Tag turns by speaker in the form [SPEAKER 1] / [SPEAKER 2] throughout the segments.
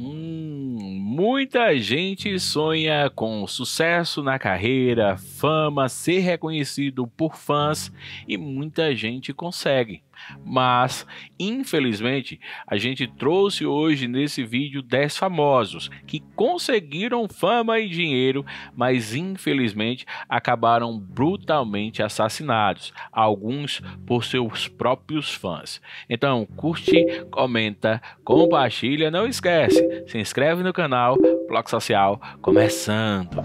[SPEAKER 1] Hum, muita gente sonha com sucesso na carreira, fama, ser reconhecido por fãs e muita gente consegue. Mas, infelizmente, a gente trouxe hoje nesse vídeo 10 famosos que conseguiram fama e dinheiro, mas infelizmente acabaram brutalmente assassinados, alguns por seus próprios fãs. Então, curte, comenta, compartilha, não esquece, se inscreve no canal Bloco Social começando.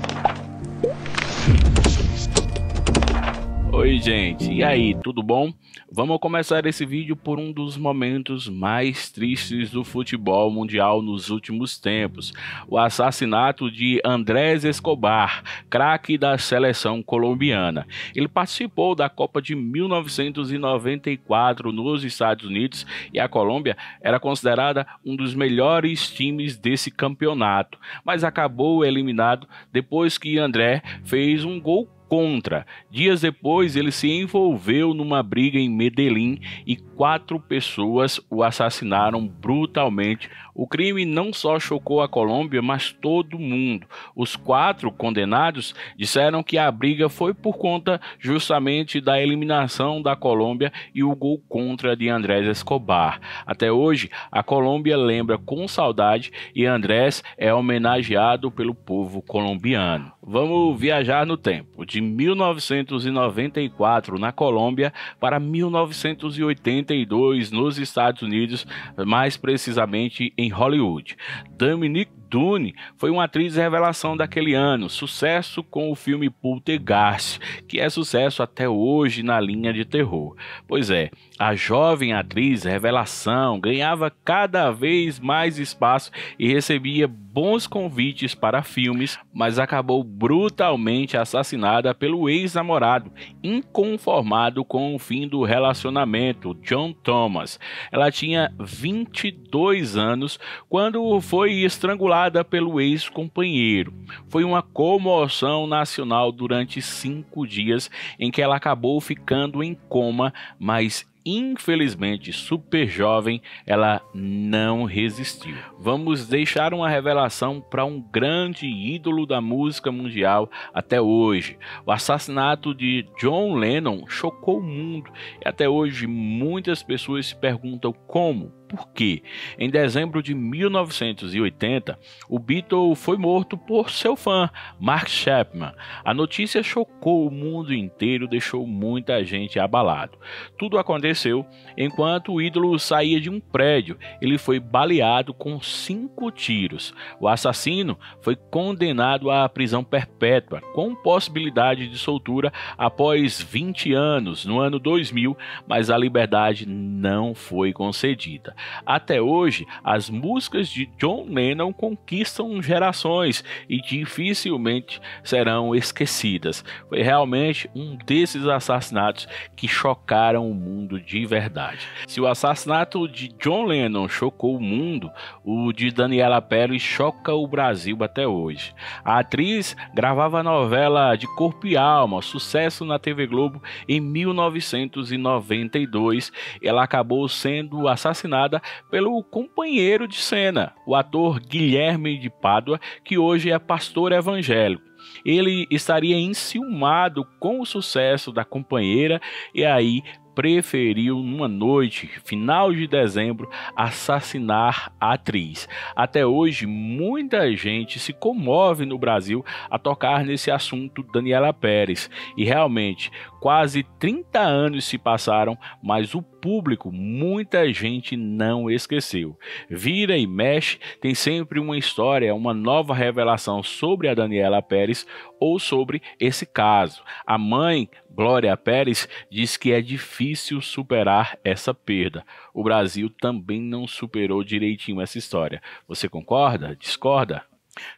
[SPEAKER 1] Oi, gente. E aí, tudo bom? Vamos começar esse vídeo por um dos momentos mais tristes do futebol mundial nos últimos tempos: o assassinato de Andrés Escobar, craque da seleção colombiana. Ele participou da Copa de 1994 nos Estados Unidos e a Colômbia era considerada um dos melhores times desse campeonato, mas acabou eliminado depois que André fez um gol contra. Dias depois, ele se envolveu numa briga em Medellín e quatro pessoas o assassinaram brutalmente o crime não só chocou a Colômbia, mas todo mundo. Os quatro condenados disseram que a briga foi por conta justamente da eliminação da Colômbia e o gol contra de Andrés Escobar. Até hoje, a Colômbia lembra com saudade e Andrés é homenageado pelo povo colombiano. Vamos viajar no tempo, de 1994 na Colômbia para 1982 nos Estados Unidos, mais precisamente em em Hollywood. Dominic Dune foi uma atriz revelação daquele ano, sucesso com o filme Poltergeist, que é sucesso até hoje na linha de terror. Pois é, a jovem atriz revelação ganhava cada vez mais espaço e recebia bons convites para filmes, mas acabou brutalmente assassinada pelo ex-namorado, inconformado com o fim do relacionamento, John Thomas. Ela tinha 22 anos quando foi estrangulada pelo ex-companheiro. Foi uma comoção nacional durante cinco dias em que ela acabou ficando em coma, mas infelizmente super jovem, ela não resistiu. Vamos deixar uma revelação para um grande ídolo da música mundial até hoje. O assassinato de John Lennon chocou o mundo e até hoje muitas pessoas se perguntam como porque em dezembro de 1980 o Beatle foi morto por seu fã, Mark Chapman. A notícia chocou o mundo inteiro, deixou muita gente abalado. Tudo aconteceu enquanto o ídolo saía de um prédio. Ele foi baleado com cinco tiros. O assassino foi condenado à prisão perpétua, com possibilidade de soltura após 20 anos, no ano 2000, mas a liberdade não foi concedida. Até hoje, as músicas de John Lennon conquistam gerações e dificilmente serão esquecidas. Foi realmente um desses assassinatos que chocaram o mundo de verdade. Se o assassinato de John Lennon chocou o mundo, o de Daniela Pérez choca o Brasil até hoje. A atriz gravava a novela de Corpo e Alma, sucesso na TV Globo, em 1992. Ela acabou sendo assassinada interpretada pelo companheiro de cena, o ator Guilherme de Pádua, que hoje é pastor evangélico. Ele estaria enciumado com o sucesso da companheira e aí preferiu, numa noite, final de dezembro, assassinar a atriz. Até hoje, muita gente se comove no Brasil a tocar nesse assunto Daniela Pérez. E realmente, Quase 30 anos se passaram, mas o público, muita gente não esqueceu. Vira e mexe, tem sempre uma história, uma nova revelação sobre a Daniela Pérez ou sobre esse caso. A mãe, Glória Pérez, diz que é difícil superar essa perda. O Brasil também não superou direitinho essa história. Você concorda? Discorda?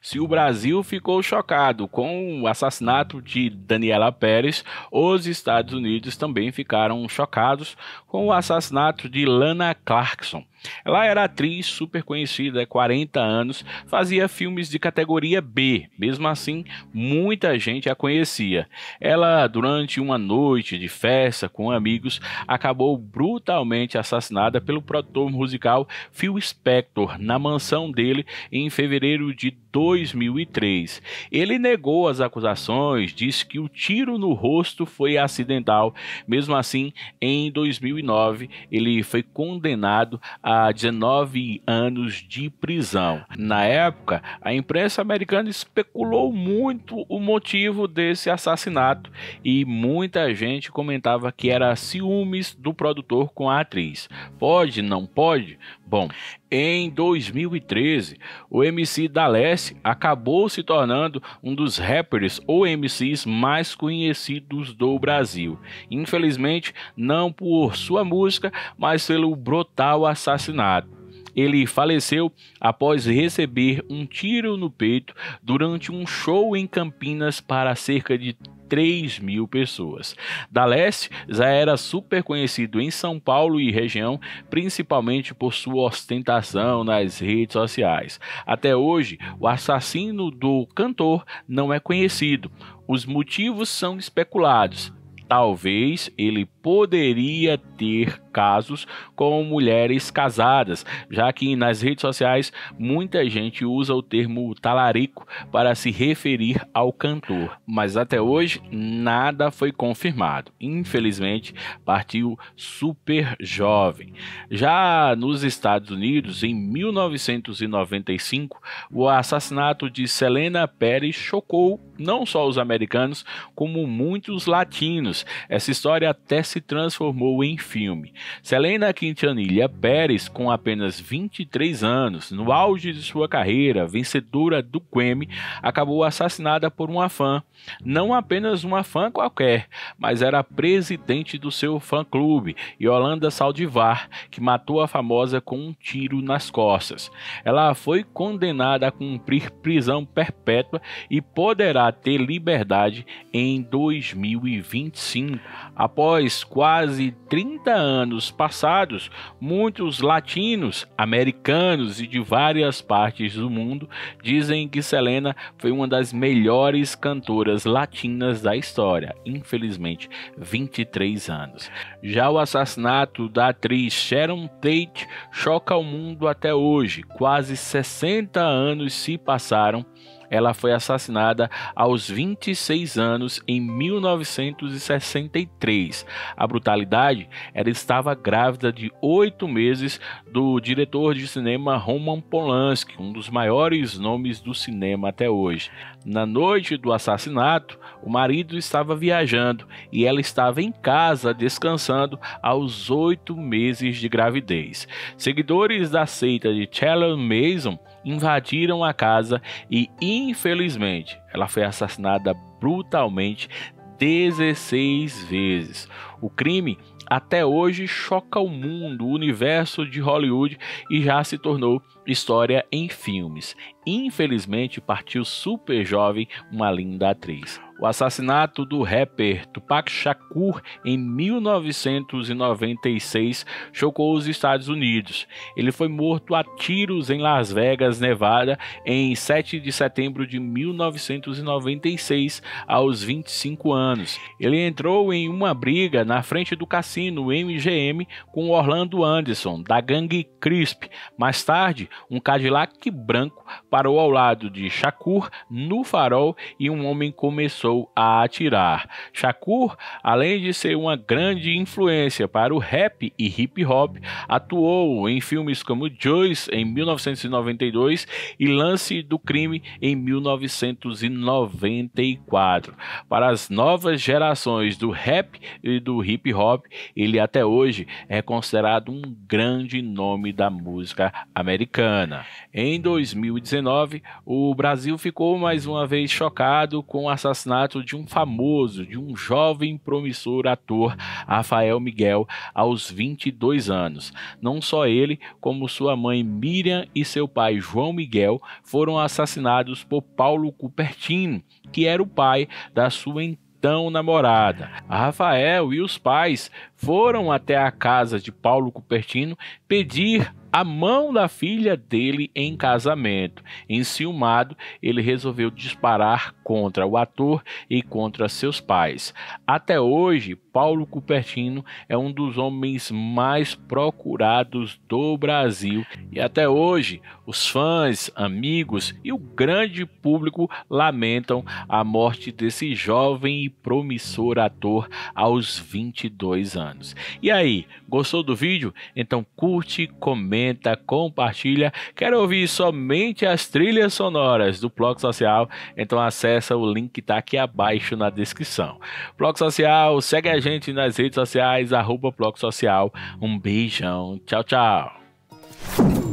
[SPEAKER 1] Se o Brasil ficou chocado com o assassinato de Daniela Pérez, os Estados Unidos também ficaram chocados com o assassinato de Lana Clarkson. Ela era atriz super conhecida, 40 anos, fazia filmes de categoria B, mesmo assim, muita gente a conhecia. Ela, durante uma noite de festa com amigos, acabou brutalmente assassinada pelo produtor musical Phil Spector na mansão dele em fevereiro de 2003. Ele negou as acusações, disse que o tiro no rosto foi acidental. Mesmo assim, em 2009, ele foi condenado a a 19 anos de prisão. Na época, a imprensa americana especulou muito o motivo desse assassinato e muita gente comentava que era ciúmes do produtor com a atriz. Pode, não pode? Bom, em 2013, o MC Dalesse acabou se tornando um dos rappers ou MCs mais conhecidos do Brasil. Infelizmente, não por sua música, mas pelo brutal assassinato ele faleceu após receber um tiro no peito durante um show em Campinas para cerca de 3 mil pessoas. D'Alesse já era super conhecido em São Paulo e região, principalmente por sua ostentação nas redes sociais. Até hoje, o assassino do cantor não é conhecido. Os motivos são especulados, Talvez ele poderia ter casos com mulheres casadas, já que nas redes sociais muita gente usa o termo talarico para se referir ao cantor, mas até hoje nada foi confirmado. Infelizmente, partiu super jovem. Já nos Estados Unidos, em 1995, o assassinato de Selena Perez chocou não só os americanos, como muitos latinos. Essa história até se transformou em filme. Selena Quintanilha Pérez, com apenas 23 anos, no auge de sua carreira, vencedora do Grammy, acabou assassinada por uma fã. Não apenas uma fã qualquer, mas era presidente do seu fã-clube, Yolanda Saldivar, que matou a famosa com um tiro nas costas. Ela foi condenada a cumprir prisão perpétua e poderá a ter liberdade em 2025. Após quase 30 anos passados, muitos latinos, americanos e de várias partes do mundo dizem que Selena foi uma das melhores cantoras latinas da história, infelizmente, 23 anos. Já o assassinato da atriz Sharon Tate choca o mundo até hoje. Quase 60 anos se passaram ela foi assassinada aos 26 anos em 1963. A brutalidade, ela estava grávida de oito meses do diretor de cinema Roman Polanski, um dos maiores nomes do cinema até hoje. Na noite do assassinato, o marido estava viajando e ela estava em casa descansando aos oito meses de gravidez. Seguidores da seita de Charles Mason invadiram a casa e, infelizmente, ela foi assassinada brutalmente 16 vezes. O crime até hoje choca o mundo, o universo de Hollywood e já se tornou história em filmes. Infelizmente, partiu super jovem uma linda atriz o assassinato do rapper Tupac Shakur em 1996 chocou os Estados Unidos. Ele foi morto a tiros em Las Vegas, Nevada, em 7 de setembro de 1996, aos 25 anos. Ele entrou em uma briga na frente do cassino MGM com Orlando Anderson, da gangue Crisp. Mais tarde, um Cadillac branco parou ao lado de Shakur no farol e um homem começou começou a atirar. Shakur, além de ser uma grande influência para o rap e hip hop, atuou em filmes como Joyce em 1992 e Lance do Crime em 1994. Para as novas gerações do rap e do hip hop, ele até hoje é considerado um grande nome da música americana. Em 2019, o Brasil ficou mais uma vez chocado com o assassinato assassinato de um famoso, de um jovem promissor ator, Rafael Miguel, aos 22 anos. Não só ele, como sua mãe Miriam e seu pai João Miguel foram assassinados por Paulo Cupertino, que era o pai da sua então namorada. Rafael e os pais foram até a casa de Paulo Cupertino pedir a mão da filha dele em casamento. Enciumado, ele resolveu disparar contra o ator e contra seus pais. Até hoje, Paulo Cupertino é um dos homens mais procurados do Brasil e até hoje os fãs, amigos e o grande público lamentam a morte desse jovem e promissor ator aos 22 anos anos. E aí, gostou do vídeo? Então curte, comenta, compartilha. Quero ouvir somente as trilhas sonoras do Bloco Social, então acessa o link que está aqui abaixo na descrição. Bloco Social, segue a gente nas redes sociais, arroba Bloco Social. Um beijão, tchau, tchau.